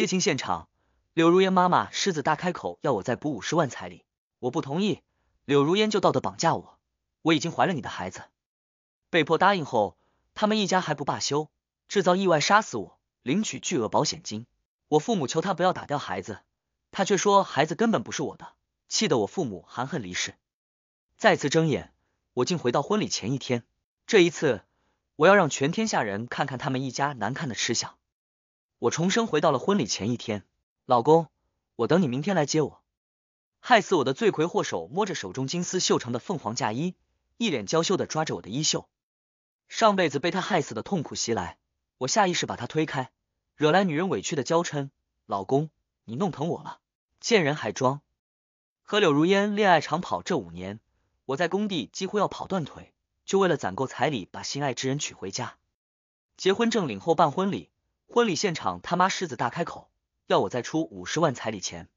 接亲现场，柳如烟妈妈狮子大开口，要我再补五十万彩礼，我不同意，柳如烟就道德绑架我，我已经怀了你的孩子，被迫答应后，他们一家还不罢休，制造意外杀死我，领取巨额保险金，我父母求他不要打掉孩子，他却说孩子根本不是我的，气得我父母含恨离世。再次睁眼，我竟回到婚礼前一天，这一次，我要让全天下人看看他们一家难看的吃相。我重生回到了婚礼前一天，老公，我等你明天来接我。害死我的罪魁祸首摸着手中金丝绣成的凤凰嫁衣，一脸娇羞的抓着我的衣袖。上辈子被他害死的痛苦袭来，我下意识把他推开，惹来女人委屈的娇嗔。老公，你弄疼我了，贱人还装。和柳如烟恋爱长跑这五年，我在工地几乎要跑断腿，就为了攒够彩礼把心爱之人娶回家。结婚证领后办婚礼。婚礼现场，他妈狮子大开口，要我再出五十万彩礼钱。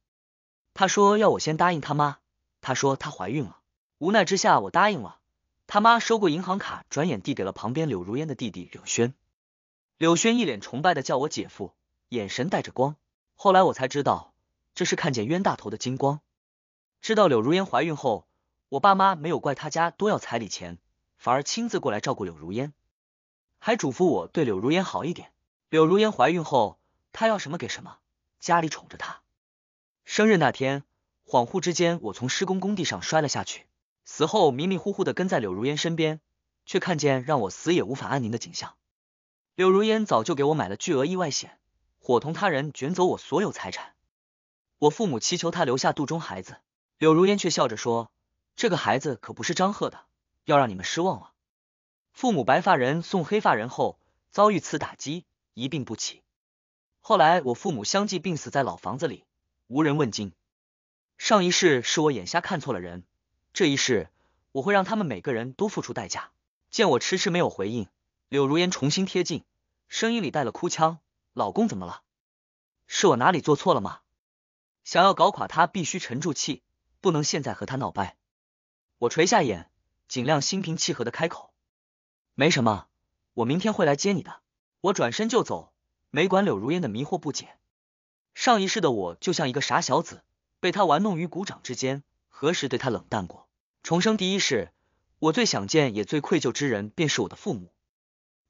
他说要我先答应他妈，他说他怀孕了。无奈之下，我答应了。他妈收过银行卡，转眼递给了旁边柳如烟的弟弟柳轩。柳轩一脸崇拜的叫我姐夫，眼神带着光。后来我才知道，这是看见冤大头的金光。知道柳如烟怀孕后，我爸妈没有怪他家多要彩礼钱，反而亲自过来照顾柳如烟，还嘱咐我对柳如烟好一点。柳如烟怀孕后，她要什么给什么，家里宠着她。生日那天，恍惚之间，我从施工工地上摔了下去，死后迷迷糊糊的跟在柳如烟身边，却看见让我死也无法安宁的景象。柳如烟早就给我买了巨额意外险，伙同他人卷走我所有财产。我父母祈求她留下肚中孩子，柳如烟却笑着说：“这个孩子可不是张赫的，要让你们失望了。”父母白发人送黑发人后，遭遇此打击。一病不起，后来我父母相继病死在老房子里，无人问津。上一世是我眼瞎看错了人，这一世我会让他们每个人都付出代价。见我迟迟没有回应，柳如烟重新贴近，声音里带了哭腔：“老公怎么了？是我哪里做错了吗？”想要搞垮他必须沉住气，不能现在和他闹掰。我垂下眼，尽量心平气和的开口：“没什么，我明天会来接你的。”我转身就走，没管柳如烟的迷惑不解。上一世的我就像一个傻小子，被他玩弄于股掌之间，何时对他冷淡过？重生第一世，我最想见也最愧疚之人便是我的父母。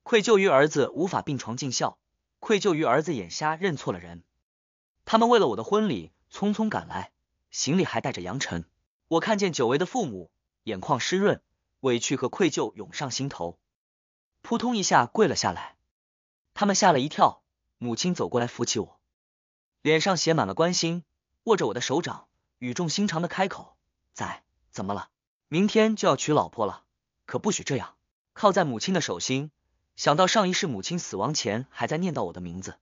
愧疚于儿子无法病床尽孝，愧疚于儿子眼瞎认错了人。他们为了我的婚礼匆匆赶来，行李还带着扬尘。我看见久违的父母，眼眶湿润，委屈和愧疚涌上心头，扑通一下跪了下来。他们吓了一跳，母亲走过来扶起我，脸上写满了关心，握着我的手掌，语重心长的开口：“仔，怎么了？明天就要娶老婆了，可不许这样。”靠在母亲的手心，想到上一世母亲死亡前还在念叨我的名字，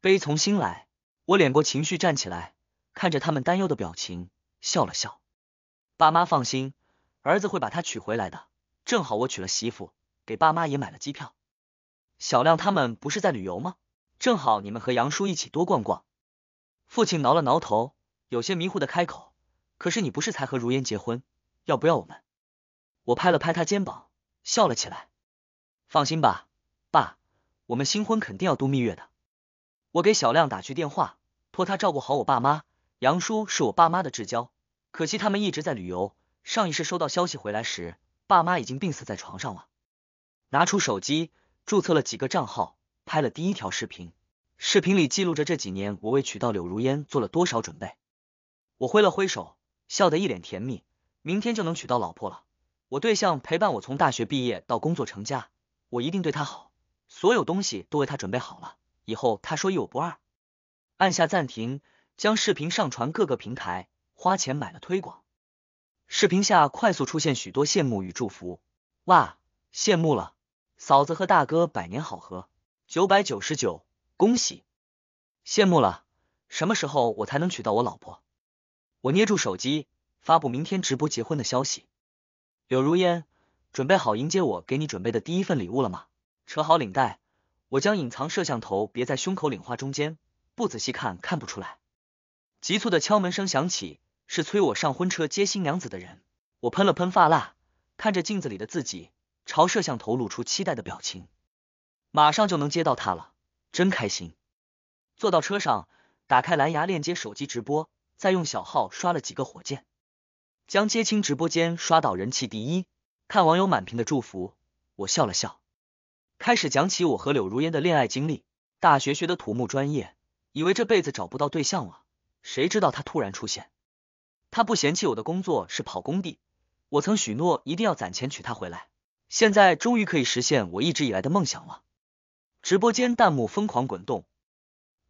悲从心来。我敛过情绪，站起来，看着他们担忧的表情，笑了笑：“爸妈放心，儿子会把她娶回来的。正好我娶了媳妇，给爸妈也买了机票。”小亮他们不是在旅游吗？正好你们和杨叔一起多逛逛。父亲挠了挠头，有些迷糊的开口：“可是你不是才和如烟结婚，要不要我们？”我拍了拍他肩膀，笑了起来：“放心吧，爸，我们新婚肯定要度蜜月的。”我给小亮打去电话，托他照顾好我爸妈。杨叔是我爸妈的至交，可惜他们一直在旅游，上一世收到消息回来时，爸妈已经病死在床上了。拿出手机。注册了几个账号，拍了第一条视频，视频里记录着这几年我为娶到柳如烟做了多少准备。我挥了挥手，笑得一脸甜蜜，明天就能娶到老婆了。我对象陪伴我从大学毕业到工作成家，我一定对她好，所有东西都为她准备好了，以后她说一我不二。按下暂停，将视频上传各个平台，花钱买了推广，视频下快速出现许多羡慕与祝福。哇，羡慕了。嫂子和大哥百年好合，九百九十九，恭喜！羡慕了，什么时候我才能娶到我老婆？我捏住手机，发布明天直播结婚的消息。柳如烟，准备好迎接我给你准备的第一份礼物了吗？扯好领带，我将隐藏摄像头别在胸口领花中间，不仔细看，看不出来。急促的敲门声响起，是催我上婚车接新娘子的人。我喷了喷发蜡，看着镜子里的自己。朝摄像头露出期待的表情，马上就能接到他了，真开心。坐到车上，打开蓝牙链接手机直播，再用小号刷了几个火箭，将接亲直播间刷到人气第一。看网友满屏的祝福，我笑了笑，开始讲起我和柳如烟的恋爱经历。大学学的土木专业，以为这辈子找不到对象了，谁知道他突然出现。他不嫌弃我的工作是跑工地，我曾许诺一定要攒钱娶她回来。现在终于可以实现我一直以来的梦想了！直播间弹幕疯狂滚动，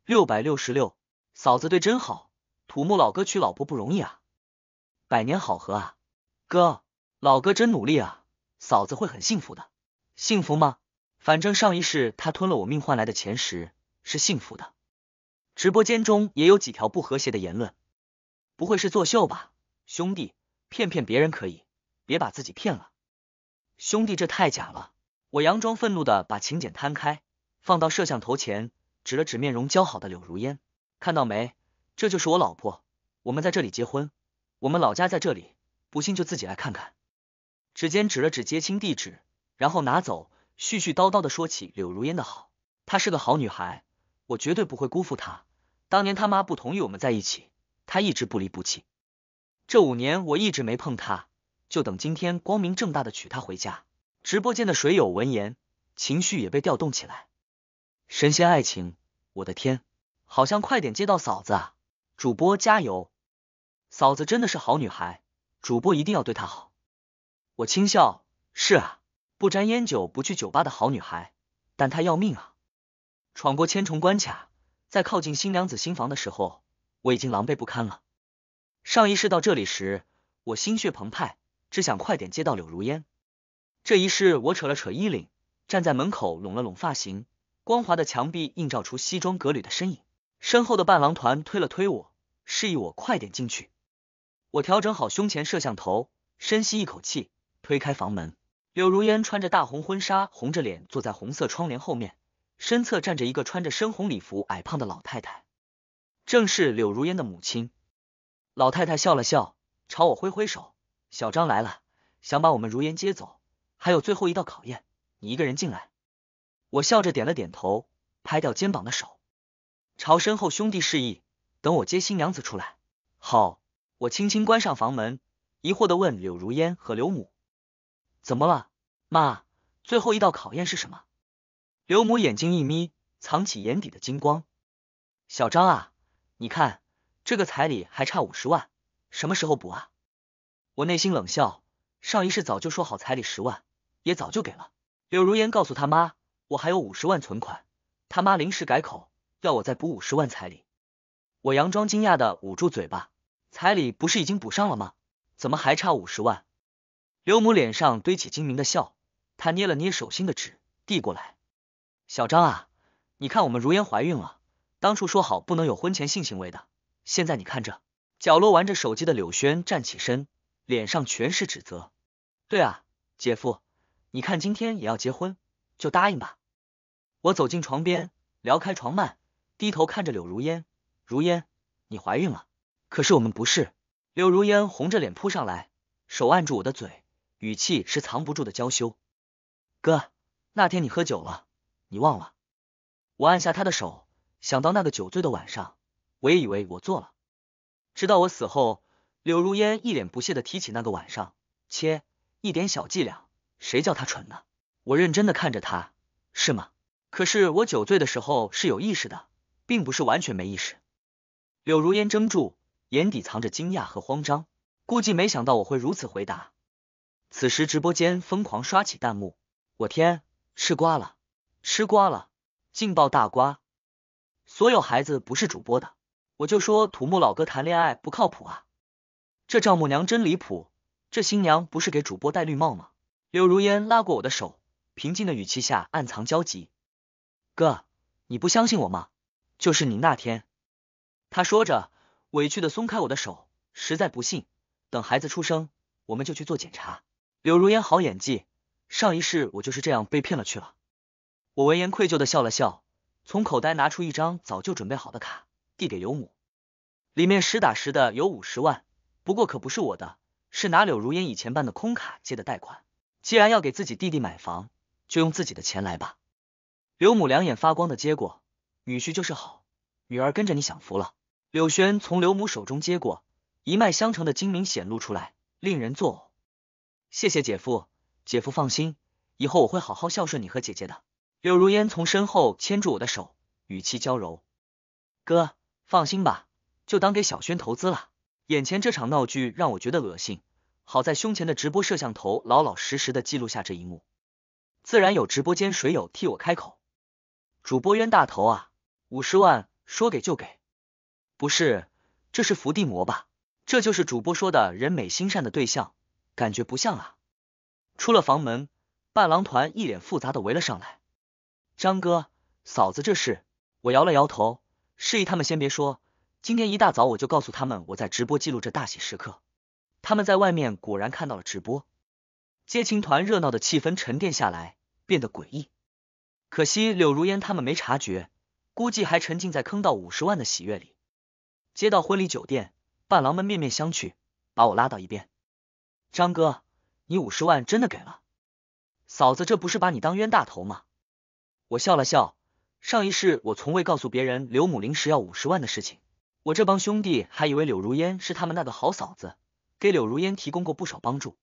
六百六十六，嫂子对真好，土木老哥娶老婆不容易啊，百年好合啊，哥，老哥真努力啊，嫂子会很幸福的，幸福吗？反正上一世他吞了我命换来的钱时是幸福的。直播间中也有几条不和谐的言论，不会是作秀吧？兄弟，骗骗别人可以，别把自己骗了。兄弟，这太假了！我佯装愤怒的把请柬摊开，放到摄像头前，指了指面容姣好的柳如烟，看到没？这就是我老婆，我们在这里结婚，我们老家在这里，不信就自己来看看。指尖指了指接亲地址，然后拿走，絮絮叨叨的说起柳如烟的好，她是个好女孩，我绝对不会辜负她。当年他妈不同意我们在一起，她一直不离不弃，这五年我一直没碰她。就等今天光明正大的娶她回家。直播间的水友闻言，情绪也被调动起来。神仙爱情，我的天，好像快点接到嫂子啊！主播加油，嫂子真的是好女孩，主播一定要对她好。我轻笑，是啊，不沾烟酒，不去酒吧的好女孩，但她要命啊！闯过千重关卡，在靠近新娘子新房的时候，我已经狼狈不堪了。上一世到这里时，我心血澎湃。只想快点接到柳如烟。这一世，我扯了扯衣领，站在门口拢了拢发型。光滑的墙壁映照出西装革履的身影。身后的伴郎团推了推我，示意我快点进去。我调整好胸前摄像头，深吸一口气，推开房门。柳如烟穿着大红婚纱，红着脸坐在红色窗帘后面，身侧站着一个穿着深红礼服、矮胖的老太太，正是柳如烟的母亲。老太太笑了笑，朝我挥挥手。小张来了，想把我们如烟接走，还有最后一道考验，你一个人进来。我笑着点了点头，拍掉肩膀的手，朝身后兄弟示意，等我接新娘子出来。好，我轻轻关上房门，疑惑的问柳如烟和刘母：“怎么了，妈？最后一道考验是什么？”刘母眼睛一眯，藏起眼底的金光：“小张啊，你看这个彩礼还差五十万，什么时候补啊？”我内心冷笑，上一世早就说好彩礼十万，也早就给了。柳如烟告诉他妈，我还有五十万存款，他妈临时改口，要我再补五十万彩礼。我佯装惊讶的捂住嘴巴，彩礼不是已经补上了吗？怎么还差五十万？刘母脸上堆起精明的笑，她捏了捏手心的纸，递过来：“小张啊，你看我们如烟怀孕了，当初说好不能有婚前性行为的，现在你看这。”角落玩着手机的柳轩站起身。脸上全是指责。对啊，姐夫，你看今天也要结婚，就答应吧。我走进床边，撩开床幔，低头看着柳如烟。如烟，你怀孕了，可是我们不是。柳如烟红着脸扑上来，手按住我的嘴，语气是藏不住的娇羞。哥，那天你喝酒了，你忘了？我按下他的手，想到那个酒醉的晚上，我也以为我做了，直到我死后。柳如烟一脸不屑的提起那个晚上，切，一点小伎俩，谁叫他蠢呢？我认真的看着他，是吗？可是我酒醉的时候是有意识的，并不是完全没意识。柳如烟怔住，眼底藏着惊讶和慌张，估计没想到我会如此回答。此时直播间疯狂刷起弹幕，我天，吃瓜了，吃瓜了，劲爆大瓜！所有孩子不是主播的，我就说土木老哥谈恋爱不靠谱啊。这丈母娘真离谱！这新娘不是给主播戴绿帽吗？柳如烟拉过我的手，平静的语气下暗藏焦急。哥，你不相信我吗？就是你那天，他说着，委屈的松开我的手。实在不信，等孩子出生，我们就去做检查。柳如烟好演技，上一世我就是这样被骗了去了。我闻言愧疚的笑了笑，从口袋拿出一张早就准备好的卡，递给刘母，里面实打实的有五十万。不过可不是我的，是拿柳如烟以前办的空卡借的贷款。既然要给自己弟弟买房，就用自己的钱来吧。柳母两眼发光的接过，女婿就是好，女儿跟着你享福了。柳轩从柳母手中接过，一脉相承的精明显露出来，令人作呕。谢谢姐夫，姐夫放心，以后我会好好孝顺你和姐姐的。柳如烟从身后牵住我的手，语气娇柔：“哥，放心吧，就当给小轩投资了。”眼前这场闹剧让我觉得恶心，好在胸前的直播摄像头老老实实的记录下这一幕，自然有直播间水友替我开口：“主播冤大头啊，五十万说给就给，不是，这是伏地魔吧？这就是主播说的人美心善的对象，感觉不像啊。”出了房门，伴郎团一脸复杂的围了上来：“张哥，嫂子，这是……”我摇了摇头，示意他们先别说。今天一大早我就告诉他们我在直播记录这大喜时刻，他们在外面果然看到了直播。接亲团热闹的气氛沉淀下来，变得诡异。可惜柳如烟他们没察觉，估计还沉浸在坑到五十万的喜悦里。接到婚礼酒店，伴郎们面面相觑，把我拉到一边：“张哥，你五十万真的给了嫂子？这不是把你当冤大头吗？”我笑了笑，上一世我从未告诉别人刘母临时要五十万的事情。我这帮兄弟还以为柳如烟是他们那个好嫂子，给柳如烟提供过不少帮助。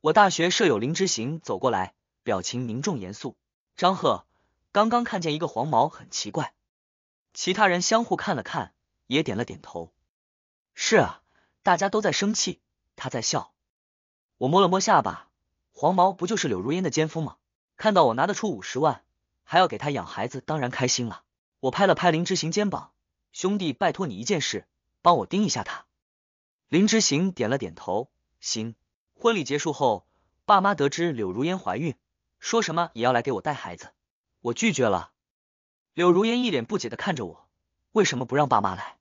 我大学舍友林之行走过来，表情凝重严肃。张贺刚刚看见一个黄毛，很奇怪。其他人相互看了看，也点了点头。是啊，大家都在生气，他在笑。我摸了摸下巴，黄毛不就是柳如烟的奸夫吗？看到我拿得出五十万，还要给他养孩子，当然开心了。我拍了拍林之行肩膀。兄弟，拜托你一件事，帮我盯一下他。林之行点了点头，行。婚礼结束后，爸妈得知柳如烟怀孕，说什么也要来给我带孩子，我拒绝了。柳如烟一脸不解的看着我，为什么不让爸妈来？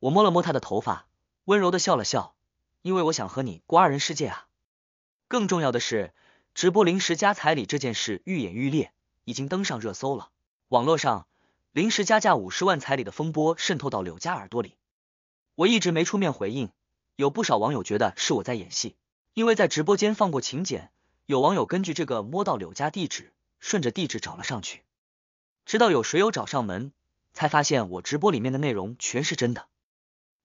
我摸了摸她的头发，温柔的笑了笑，因为我想和你过二人世界啊。更重要的是，直播临时加彩礼这件事愈演愈烈，已经登上热搜了，网络上。临时加价五十万彩礼的风波渗透到柳家耳朵里，我一直没出面回应。有不少网友觉得是我在演戏，因为在直播间放过请柬，有网友根据这个摸到柳家地址，顺着地址找了上去，直到有水友找上门，才发现我直播里面的内容全是真的。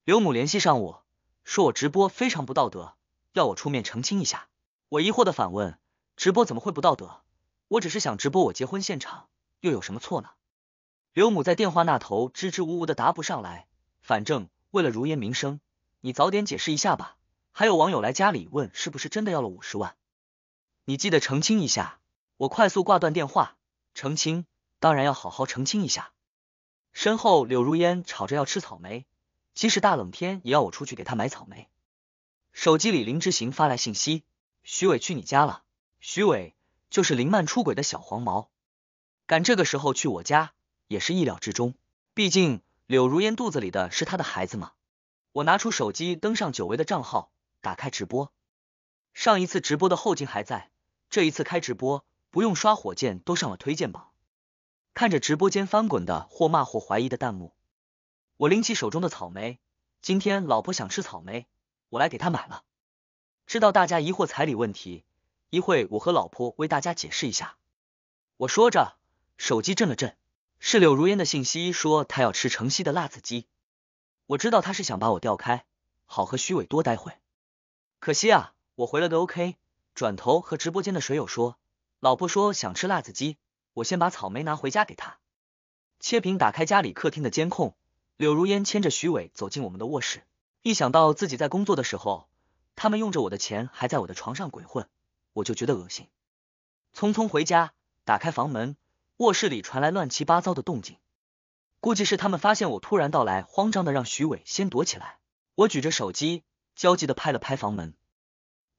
刘母联系上我说我直播非常不道德，要我出面澄清一下。我疑惑的反问：直播怎么会不道德？我只是想直播我结婚现场，又有什么错呢？刘母在电话那头支支吾吾的答不上来，反正为了如烟名声，你早点解释一下吧。还有网友来家里问是不是真的要了五十万，你记得澄清一下。我快速挂断电话，澄清当然要好好澄清一下。身后柳如烟吵着要吃草莓，即使大冷天也要我出去给她买草莓。手机里林之行发来信息：徐伟去你家了。徐伟就是林曼出轨的小黄毛，敢这个时候去我家。也是意料之中，毕竟柳如烟肚子里的是他的孩子嘛。我拿出手机，登上久违的账号，打开直播。上一次直播的后劲还在，这一次开直播不用刷火箭都上了推荐榜。看着直播间翻滚的或骂或怀疑的弹幕，我拎起手中的草莓。今天老婆想吃草莓，我来给她买了。知道大家疑惑彩礼问题，一会我和老婆为大家解释一下。我说着，手机震了震。是柳如烟的信息，说她要吃城西的辣子鸡。我知道她是想把我调开，好和徐伟多待会。可惜啊，我回了个 OK，转头和直播间的水友说，老婆说想吃辣子鸡，我先把草莓拿回家给她。切屏，打开家里客厅的监控，柳如烟牵着徐伟走进我们的卧室。一想到自己在工作的时候，他们用着我的钱还在我的床上鬼混，我就觉得恶心。匆匆回家，打开房门。卧室里传来乱七八糟的动静，估计是他们发现我突然到来，慌张的让徐伟先躲起来。我举着手机，焦急的拍了拍房门：“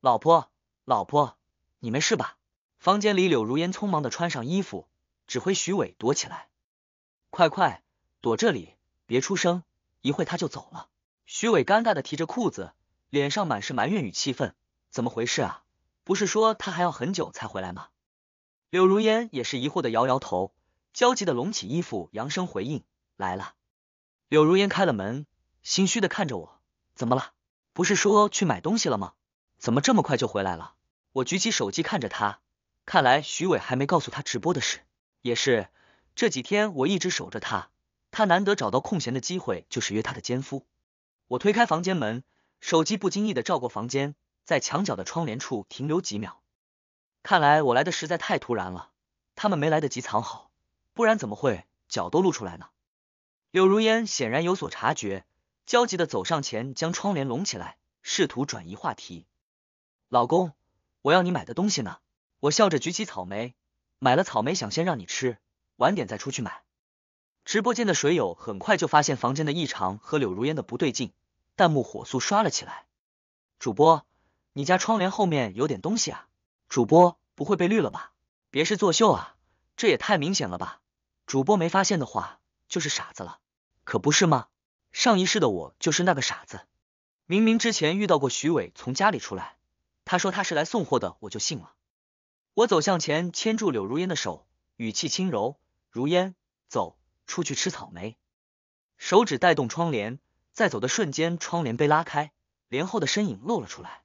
老婆，老婆，你没事吧？”房间里，柳如烟匆忙的穿上衣服，指挥徐伟躲起来：“快快躲这里，别出声，一会他就走了。”徐伟尴尬的提着裤子，脸上满是埋怨与气愤：“怎么回事啊？不是说他还要很久才回来吗？”柳如烟也是疑惑的摇摇头，焦急的拢起衣服，扬声回应来了。柳如烟开了门，心虚的看着我，怎么了？不是说去买东西了吗？怎么这么快就回来了？我举起手机看着他，看来徐伟还没告诉他直播的事。也是，这几天我一直守着他，他难得找到空闲的机会就是约他的奸夫。我推开房间门，手机不经意的照过房间，在墙角的窗帘处停留几秒。看来我来的实在太突然了，他们没来得及藏好，不然怎么会脚都露出来呢？柳如烟显然有所察觉，焦急的走上前将窗帘拢起来，试图转移话题。老公，我要你买的东西呢？我笑着举起草莓，买了草莓想先让你吃，晚点再出去买。直播间的水友很快就发现房间的异常和柳如烟的不对劲，弹幕火速刷了起来。主播，你家窗帘后面有点东西啊？主播不会被绿了吧？别是作秀啊！这也太明显了吧！主播没发现的话，就是傻子了，可不是吗？上一世的我就是那个傻子，明明之前遇到过徐伟从家里出来，他说他是来送货的，我就信了。我走向前，牵住柳如烟的手，语气轻柔：“如烟，走出去吃草莓。”手指带动窗帘，在走的瞬间，窗帘被拉开，帘后的身影露了出来。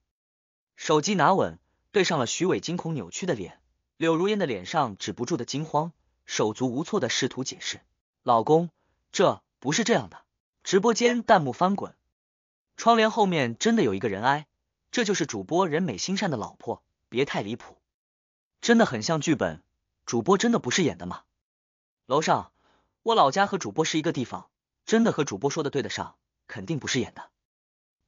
手机拿稳。对上了徐伟惊恐扭曲的脸，柳如烟的脸上止不住的惊慌，手足无措的试图解释：“老公，这不是这样的。”直播间弹幕翻滚，窗帘后面真的有一个人哀，这就是主播人美心善的老婆，别太离谱，真的很像剧本，主播真的不是演的吗？楼上，我老家和主播是一个地方，真的和主播说的对得上，肯定不是演的。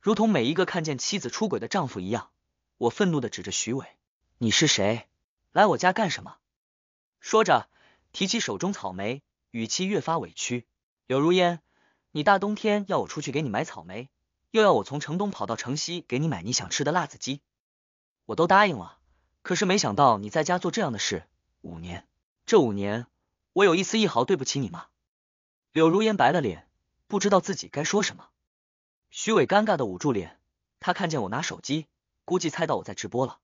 如同每一个看见妻子出轨的丈夫一样。我愤怒的指着徐伟：“你是谁？来我家干什么？”说着，提起手中草莓，语气越发委屈：“柳如烟，你大冬天要我出去给你买草莓，又要我从城东跑到城西给你买你想吃的辣子鸡，我都答应了。可是没想到你在家做这样的事。五年，这五年，我有一丝一毫对不起你吗？”柳如烟白了脸，不知道自己该说什么。徐伟尴尬的捂住脸，他看见我拿手机。估计猜到我在直播了，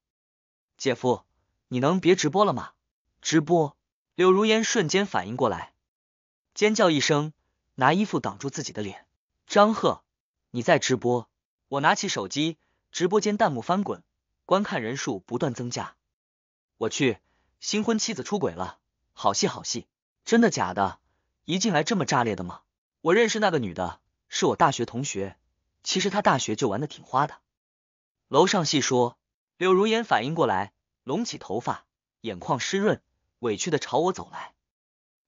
姐夫，你能别直播了吗？直播！柳如烟瞬间反应过来，尖叫一声，拿衣服挡住自己的脸。张赫，你在直播！我拿起手机，直播间弹幕翻滚，观看人数不断增加。我去，新婚妻子出轨了，好戏好戏！真的假的？一进来这么炸裂的吗？我认识那个女的，是我大学同学，其实她大学就玩的挺花的。楼上细说，柳如烟反应过来，拢起头发，眼眶湿润，委屈的朝我走来。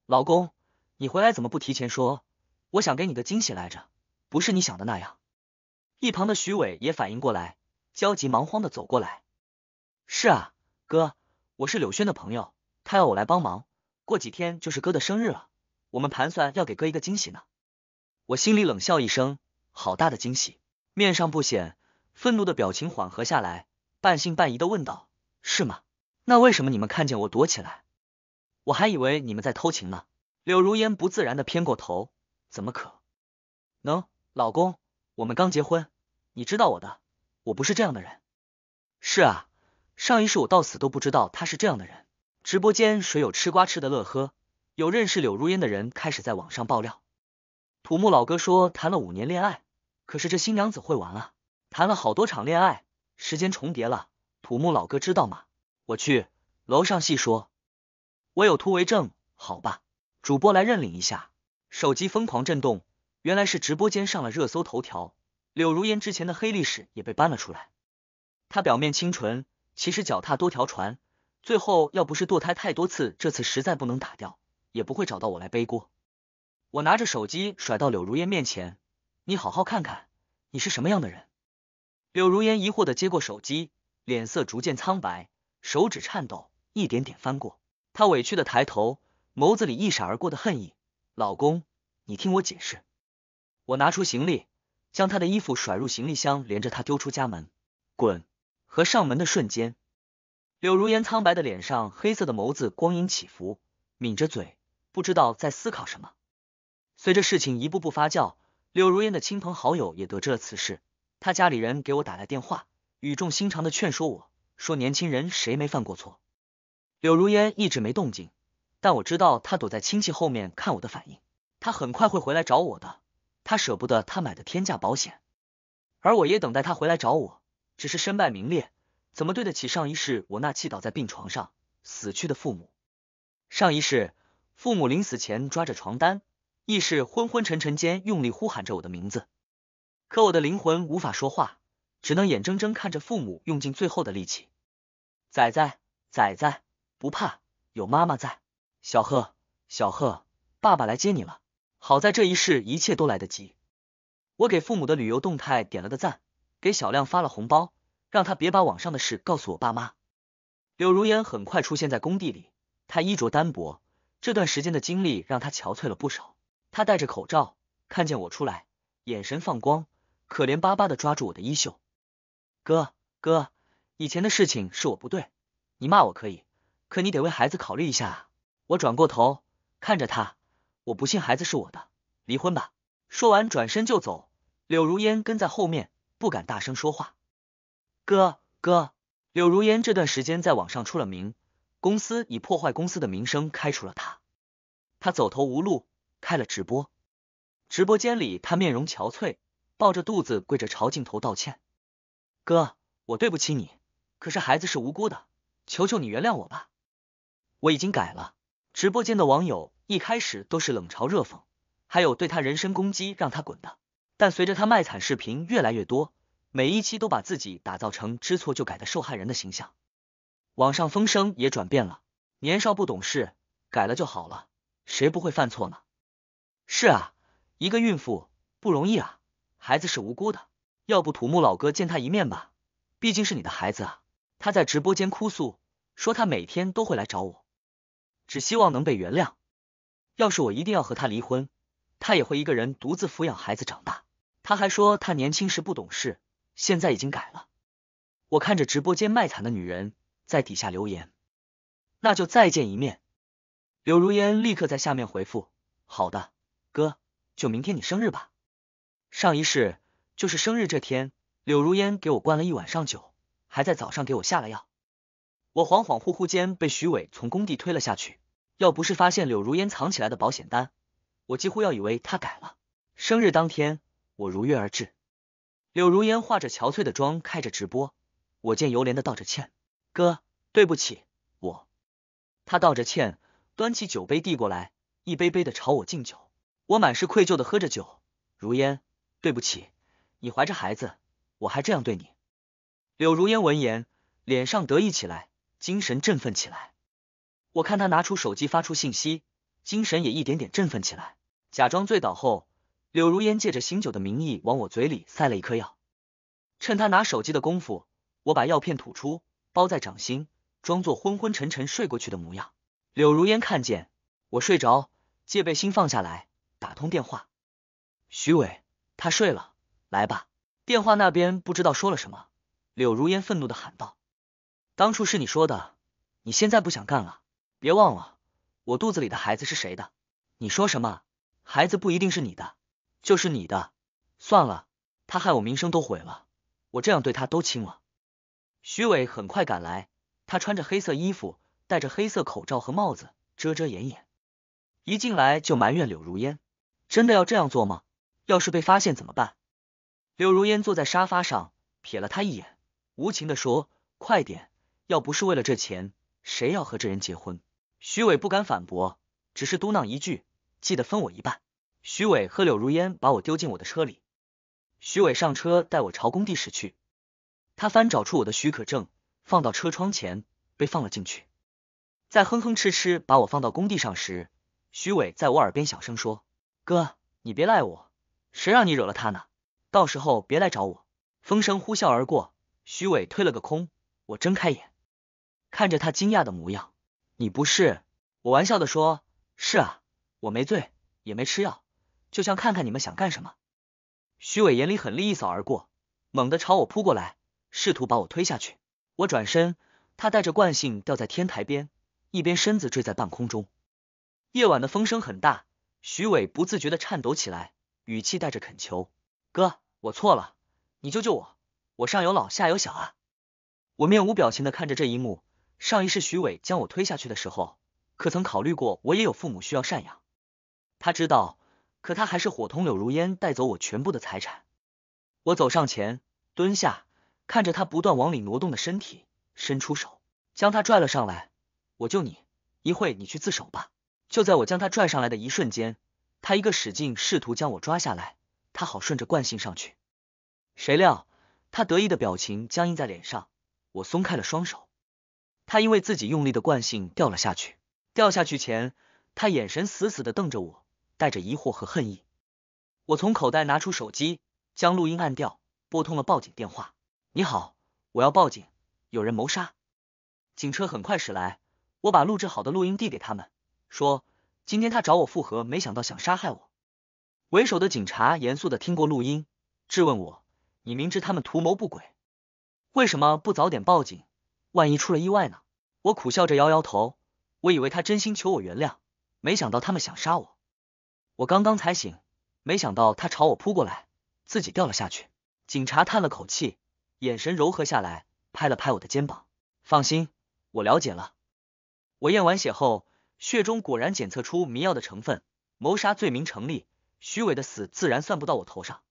老公，你回来怎么不提前说？我想给你个惊喜来着，不是你想的那样。一旁的徐伟也反应过来，焦急忙慌的走过来。是啊，哥，我是柳轩的朋友，他要我来帮忙。过几天就是哥的生日了，我们盘算要给哥一个惊喜呢。我心里冷笑一声，好大的惊喜，面上不显。愤怒的表情缓和下来，半信半疑的问道：“是吗？那为什么你们看见我躲起来？我还以为你们在偷情呢。”柳如烟不自然的偏过头：“怎么可能，老公，我们刚结婚，你知道我的，我不是这样的人。”“是啊，上一世我到死都不知道他是这样的人。”直播间，谁有吃瓜吃的乐呵？有认识柳如烟的人开始在网上爆料。土木老哥说：“谈了五年恋爱，可是这新娘子会玩啊。”谈了好多场恋爱，时间重叠了。土木老哥知道吗？我去，楼上细说。我有图为证，好吧。主播来认领一下。手机疯狂震动，原来是直播间上了热搜头条。柳如烟之前的黑历史也被搬了出来。她表面清纯，其实脚踏多条船。最后要不是堕胎太多次，这次实在不能打掉，也不会找到我来背锅。我拿着手机甩到柳如烟面前，你好好看看，你是什么样的人？柳如烟疑惑的接过手机，脸色逐渐苍白，手指颤抖，一点点翻过。她委屈的抬头，眸子里一闪而过的恨意。老公，你听我解释。我拿出行李，将他的衣服甩入行李箱，连着他丢出家门，滚！和上门的瞬间，柳如烟苍白的脸上，黑色的眸子光影起伏，抿着嘴，不知道在思考什么。随着事情一步步发酵，柳如烟的亲朋好友也得知了此事。他家里人给我打来电话，语重心长的劝说我，说年轻人谁没犯过错。柳如烟一直没动静，但我知道他躲在亲戚后面看我的反应，他很快会回来找我的。他舍不得他买的天价保险，而我也等待他回来找我，只是身败名裂，怎么对得起上一世我那气倒在病床上死去的父母？上一世，父母临死前抓着床单，意识昏昏沉沉间用力呼喊着我的名字。可我的灵魂无法说话，只能眼睁睁看着父母用尽最后的力气。仔仔，仔仔，不怕，有妈妈在。小贺，小贺，爸爸来接你了。好在这一世一切都来得及。我给父母的旅游动态点了个赞，给小亮发了红包，让他别把网上的事告诉我爸妈。柳如烟很快出现在工地里，她衣着单薄，这段时间的经历让她憔悴了不少。她戴着口罩，看见我出来，眼神放光。可怜巴巴的抓住我的衣袖，哥哥，以前的事情是我不对，你骂我可以，可你得为孩子考虑一下。啊！我转过头看着他，我不信孩子是我的，离婚吧。说完转身就走，柳如烟跟在后面，不敢大声说话。哥哥，柳如烟这段时间在网上出了名，公司以破坏公司的名声开除了他，他走投无路，开了直播。直播间里，他面容憔悴。抱着肚子跪着朝镜头道歉，哥，我对不起你，可是孩子是无辜的，求求你原谅我吧。我已经改了。直播间的网友一开始都是冷嘲热讽，还有对他人身攻击，让他滚的。但随着他卖惨视频越来越多，每一期都把自己打造成知错就改的受害人的形象，网上风声也转变了。年少不懂事，改了就好了，谁不会犯错呢？是啊，一个孕妇不容易啊。孩子是无辜的，要不土木老哥见他一面吧，毕竟是你的孩子啊。他在直播间哭诉，说他每天都会来找我，只希望能被原谅。要是我一定要和他离婚，他也会一个人独自抚养孩子长大。他还说他年轻时不懂事，现在已经改了。我看着直播间卖惨的女人在底下留言，那就再见一面。柳如烟立刻在下面回复：好的，哥，就明天你生日吧。上一世就是生日这天，柳如烟给我灌了一晚上酒，还在早上给我下了药。我恍恍惚惚间被徐伟从工地推了下去，要不是发现柳如烟藏起来的保险单，我几乎要以为他改了。生日当天，我如约而至，柳如烟化着憔悴的妆，开着直播，我见犹怜的道着歉：“哥，对不起，我。”他道着歉，端起酒杯递过来，一杯杯的朝我敬酒。我满是愧疚的喝着酒，如烟。对不起，你怀着孩子，我还这样对你。柳如烟闻言，脸上得意起来，精神振奋起来。我看他拿出手机发出信息，精神也一点点振奋起来。假装醉倒后，柳如烟借着醒酒的名义往我嘴里塞了一颗药。趁他拿手机的功夫，我把药片吐出，包在掌心，装作昏昏沉沉睡过去的模样。柳如烟看见我睡着，戒备心放下来，打通电话，徐伟。他睡了，来吧。电话那边不知道说了什么，柳如烟愤怒的喊道：“当初是你说的，你现在不想干了，别忘了，我肚子里的孩子是谁的？你说什么？孩子不一定是你的，就是你的。算了，他害我名声都毁了，我这样对他都轻了。”徐伟很快赶来，他穿着黑色衣服，戴着黑色口罩和帽子，遮遮掩掩。一进来就埋怨柳如烟：“真的要这样做吗？”要是被发现怎么办？柳如烟坐在沙发上，瞥了他一眼，无情的说：“快点！要不是为了这钱，谁要和这人结婚？”徐伟不敢反驳，只是嘟囔一句：“记得分我一半。”徐伟和柳如烟把我丢进我的车里，徐伟上车带我朝工地驶去。他翻找出我的许可证，放到车窗前，被放了进去。在哼哼哧哧把我放到工地上时，徐伟在我耳边小声说：“哥，你别赖我。”谁让你惹了他呢？到时候别来找我。风声呼啸而过，徐伟推了个空。我睁开眼，看着他惊讶的模样。你不是我玩笑的说，是啊，我没醉，也没吃药，就想看看你们想干什么。徐伟眼里狠厉一扫而过，猛地朝我扑过来，试图把我推下去。我转身，他带着惯性掉在天台边，一边身子坠在半空中。夜晚的风声很大，徐伟不自觉的颤抖起来。语气带着恳求，哥，我错了，你救救我，我上有老下有小啊！我面无表情的看着这一幕，上一世徐伟将我推下去的时候，可曾考虑过我也有父母需要赡养？他知道，可他还是伙同柳如烟带走我全部的财产。我走上前，蹲下，看着他不断往里挪动的身体，伸出手将他拽了上来。我救你，一会你去自首吧。就在我将他拽上来的一瞬间。他一个使劲，试图将我抓下来，他好顺着惯性上去。谁料他得意的表情僵硬在脸上，我松开了双手，他因为自己用力的惯性掉了下去。掉下去前，他眼神死死的瞪着我，带着疑惑和恨意。我从口袋拿出手机，将录音按掉，拨通了报警电话。你好，我要报警，有人谋杀。警车很快驶来，我把录制好的录音递给他们，说。今天他找我复合，没想到想杀害我。为首的警察严肃的听过录音，质问我：“你明知他们图谋不轨，为什么不早点报警？万一出了意外呢？”我苦笑着摇摇头。我以为他真心求我原谅，没想到他们想杀我。我刚刚才醒，没想到他朝我扑过来，自己掉了下去。警察叹了口气，眼神柔和下来，拍了拍我的肩膀：“放心，我了解了。”我验完血后。血中果然检测出迷药的成分，谋杀罪名成立。徐伟的死自然算不到我头上，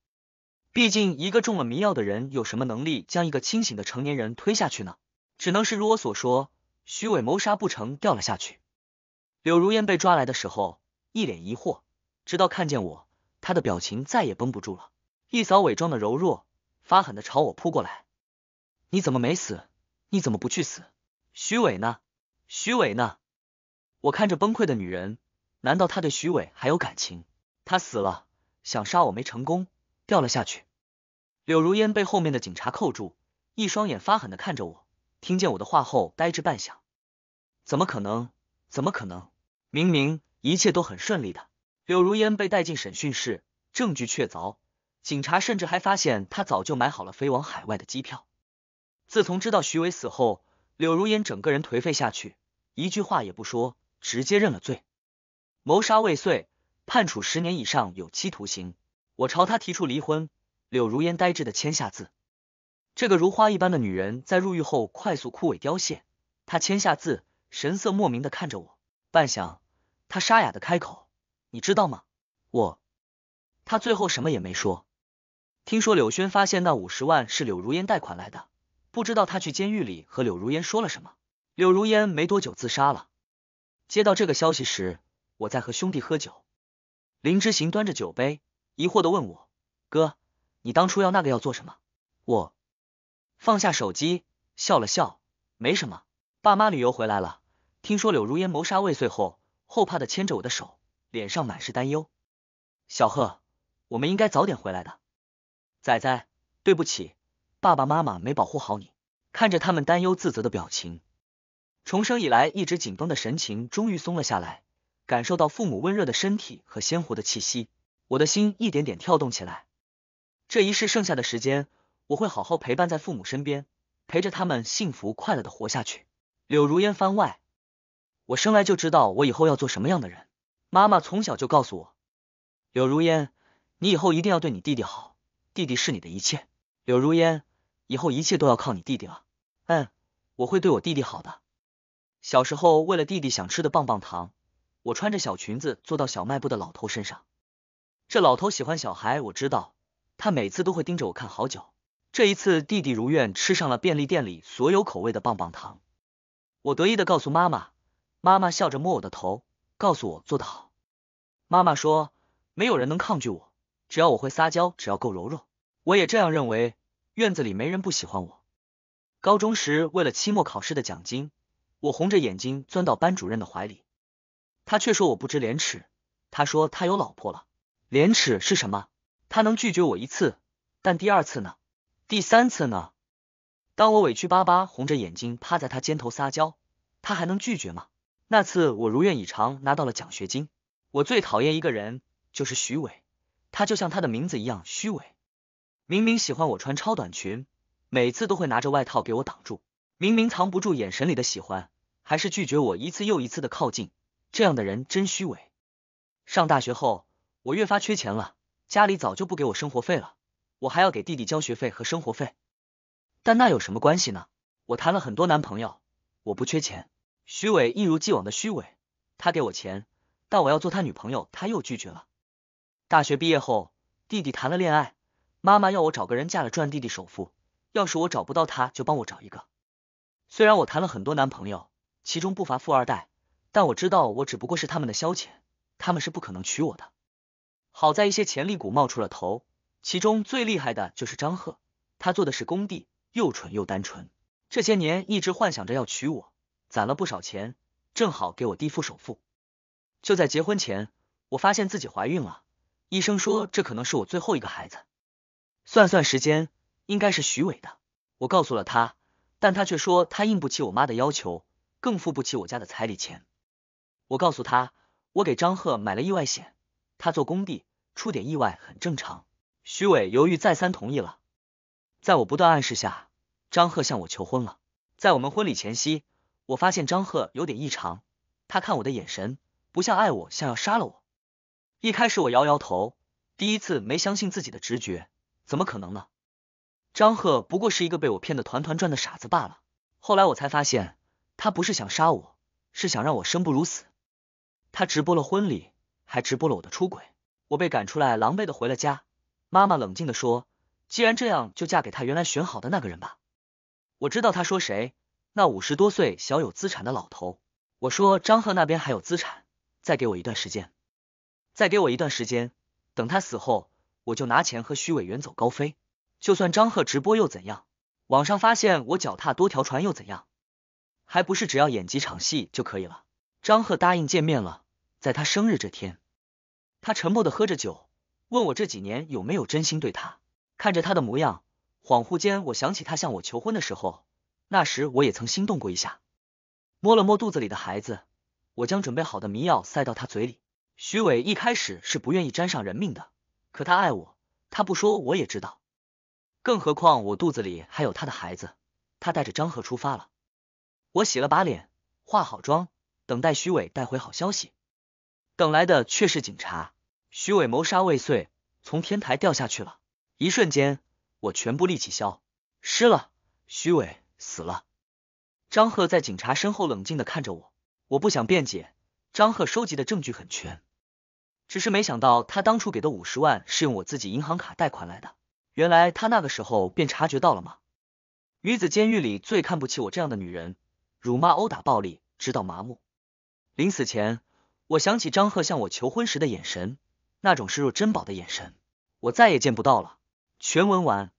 毕竟一个中了迷药的人有什么能力将一个清醒的成年人推下去呢？只能是如我所说，徐伟谋杀不成，掉了下去。柳如烟被抓来的时候一脸疑惑，直到看见我，她的表情再也绷不住了，一扫伪装的柔弱，发狠的朝我扑过来。你怎么没死？你怎么不去死？徐伟呢？徐伟呢？我看着崩溃的女人，难道她对徐伟还有感情？她死了，想杀我没成功，掉了下去。柳如烟被后面的警察扣住，一双眼发狠的看着我。听见我的话后，呆滞半晌。怎么可能？怎么可能？明明一切都很顺利的。柳如烟被带进审讯室，证据确凿，警察甚至还发现她早就买好了飞往海外的机票。自从知道徐伟死后，柳如烟整个人颓废下去，一句话也不说。直接认了罪，谋杀未遂，判处十年以上有期徒刑。我朝他提出离婚，柳如烟呆滞的签下字。这个如花一般的女人在入狱后快速枯萎凋谢。她签下字，神色莫名的看着我，半晌，她沙哑的开口：“你知道吗？我……”她最后什么也没说。听说柳轩发现那五十万是柳如烟贷款来的，不知道他去监狱里和柳如烟说了什么。柳如烟没多久自杀了。接到这个消息时，我在和兄弟喝酒。林之行端着酒杯，疑惑的问我：“哥，你当初要那个要做什么？”我放下手机，笑了笑：“没什么，爸妈旅游回来了，听说柳如烟谋杀未遂后，后怕的牵着我的手，脸上满是担忧。小贺，我们应该早点回来的。仔仔，对不起，爸爸妈妈没保护好你。看着他们担忧自责的表情。”重生以来一直紧绷的神情终于松了下来，感受到父母温热的身体和鲜活的气息，我的心一点点跳动起来。这一世剩下的时间，我会好好陪伴在父母身边，陪着他们幸福快乐的活下去。柳如烟番外，我生来就知道我以后要做什么样的人。妈妈从小就告诉我，柳如烟，你以后一定要对你弟弟好，弟弟是你的一切。柳如烟，以后一切都要靠你弟弟了。嗯，我会对我弟弟好的。小时候，为了弟弟想吃的棒棒糖，我穿着小裙子坐到小卖部的老头身上。这老头喜欢小孩，我知道，他每次都会盯着我看好久。这一次，弟弟如愿吃上了便利店里所有口味的棒棒糖。我得意的告诉妈妈，妈妈笑着摸我的头，告诉我做得好。妈妈说，没有人能抗拒我，只要我会撒娇，只要够柔弱，我也这样认为。院子里没人不喜欢我。高中时，为了期末考试的奖金。我红着眼睛钻到班主任的怀里，他却说我不知廉耻。他说他有老婆了，廉耻是什么？他能拒绝我一次，但第二次呢？第三次呢？当我委屈巴巴、红着眼睛趴在他肩头撒娇，他还能拒绝吗？那次我如愿以偿拿到了奖学金。我最讨厌一个人就是徐伟，他就像他的名字一样虚伪。明明喜欢我穿超短裙，每次都会拿着外套给我挡住。明明藏不住眼神里的喜欢。还是拒绝我一次又一次的靠近，这样的人真虚伪。上大学后，我越发缺钱了，家里早就不给我生活费了，我还要给弟弟交学费和生活费。但那有什么关系呢？我谈了很多男朋友，我不缺钱。徐伟一如既往的虚伪，他给我钱，但我要做他女朋友，他又拒绝了。大学毕业后，弟弟谈了恋爱，妈妈要我找个人嫁了赚弟弟首付，要是我找不到，他就帮我找一个。虽然我谈了很多男朋友。其中不乏富二代，但我知道我只不过是他们的消遣，他们是不可能娶我的。好在一些潜力股冒出了头，其中最厉害的就是张赫，他做的是工地，又蠢又单纯，这些年一直幻想着要娶我，攒了不少钱，正好给我低付首付。就在结婚前，我发现自己怀孕了，医生说这可能是我最后一个孩子，算算时间应该是徐伟的，我告诉了他，但他却说他应不起我妈的要求。更付不起我家的彩礼钱，我告诉他，我给张赫买了意外险，他做工地出点意外很正常。徐伟犹豫再三，同意了。在我不断暗示下，张赫向我求婚了。在我们婚礼前夕，我发现张赫有点异常，他看我的眼神不像爱我，像要杀了我。一开始我摇摇头，第一次没相信自己的直觉，怎么可能呢？张赫不过是一个被我骗得团团转的傻子罢了。后来我才发现。他不是想杀我，是想让我生不如死。他直播了婚礼，还直播了我的出轨。我被赶出来，狼狈的回了家。妈妈冷静的说：“既然这样，就嫁给他原来选好的那个人吧。”我知道他说谁，那五十多岁小有资产的老头。我说：“张贺那边还有资产，再给我一段时间，再给我一段时间，等他死后，我就拿钱和徐伟远走高飞。就算张贺直播又怎样，网上发现我脚踏多条船又怎样？”还不是只要演几场戏就可以了。张赫答应见面了，在他生日这天，他沉默的喝着酒，问我这几年有没有真心对他。看着他的模样，恍惚间我想起他向我求婚的时候，那时我也曾心动过一下。摸了摸肚子里的孩子，我将准备好的迷药塞到他嘴里。徐伟一开始是不愿意沾上人命的，可他爱我，他不说我也知道，更何况我肚子里还有他的孩子。他带着张赫出发了。我洗了把脸，化好妆，等待徐伟带回好消息。等来的却是警察，徐伟谋杀未遂，从天台掉下去了。一瞬间，我全部力气消失了。徐伟死了。张赫在警察身后冷静的看着我，我不想辩解。张赫收集的证据很全，只是没想到他当初给的五十万是用我自己银行卡贷款来的。原来他那个时候便察觉到了吗？女子监狱里最看不起我这样的女人。辱骂、殴打、暴力，直到麻木。临死前，我想起张赫向我求婚时的眼神，那种视若珍宝的眼神，我再也见不到了。全文完。